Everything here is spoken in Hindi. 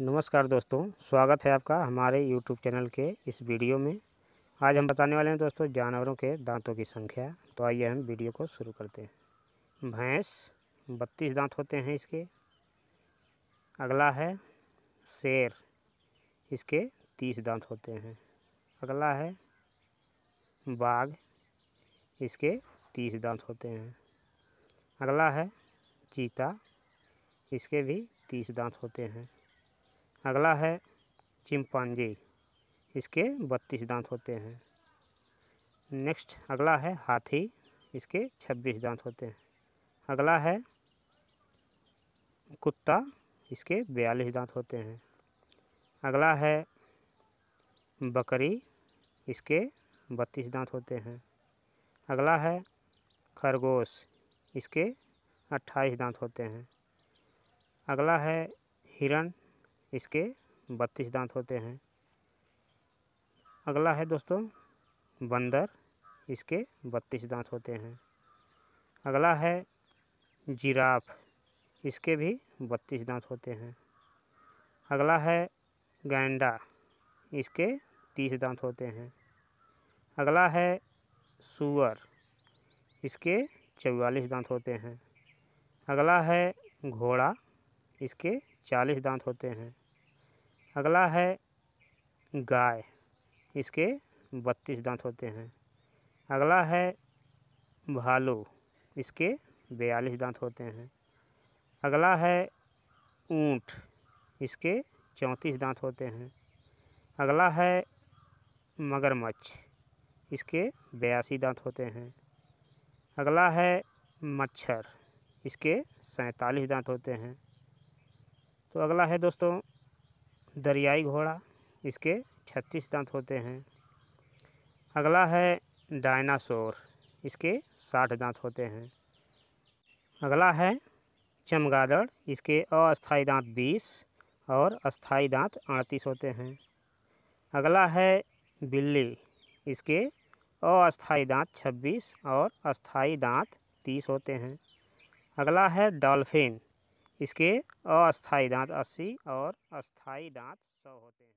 नमस्कार दोस्तों स्वागत है आपका हमारे यूट्यूब चैनल के इस वीडियो में आज हम बताने वाले हैं दोस्तों जानवरों के दांतों की संख्या तो आइए हम वीडियो को शुरू करते हैं भैंस बत्तीस दांत होते हैं इसके अगला है शेर इसके तीस दांत होते हैं अगला है बाघ इसके तीस दांत होते हैं अगला है चीता इसके भी तीस दांत होते हैं अगला है चिंपांजी इसके बत्तीस दांत होते हैं नेक्स्ट अगला है हाथी इसके छब्बीस दांत होते हैं अगला है कुत्ता इसके बयालीस दांत होते हैं अगला है बकरी इसके बत्तीस दांत होते हैं अगला है खरगोश इसके अट्ठाईस दांत होते हैं अगला है हिरण इसके बत्तीस दांत होते हैं अगला है दोस्तों बंदर इसके बत्तीस दांत होते हैं अगला है जिराफ इसके भी बत्तीस दांत होते हैं अगला है गैंडा इसके तीस दांत होते हैं अगला है सुअर इसके चौवालीस दांत होते हैं अगला है घोड़ा इसके चालीस दांत होते हैं अगला है गाय इसके बत्तीस दांत होते हैं अगला है भालू इसके बयालीस दांत होते हैं अगला है ऊँट इसके चौंतीस दांत होते हैं अगला है मगरमच्छ इसके बयासी दांत होते हैं अगला है मच्छर इसके सैंतालीस दांत होते हैं तो अगला है दोस्तों दरियाई घोड़ा इसके छत्तीस दांत होते हैं अगला है डायनासोर इसके साठ दांत होते हैं अगला है चमगादड़ इसके अस्थाई दांत बीस और अस्थाई दांत अड़तीस होते हैं अगला है बिल्ली इसके अस्थाई दांत छब्बीस और अस्थाई दांत तीस होते हैं अगला है डॉल्फिन इसके अस्थायी दांत अस्सी और अस्थायी दांत सौ होते हैं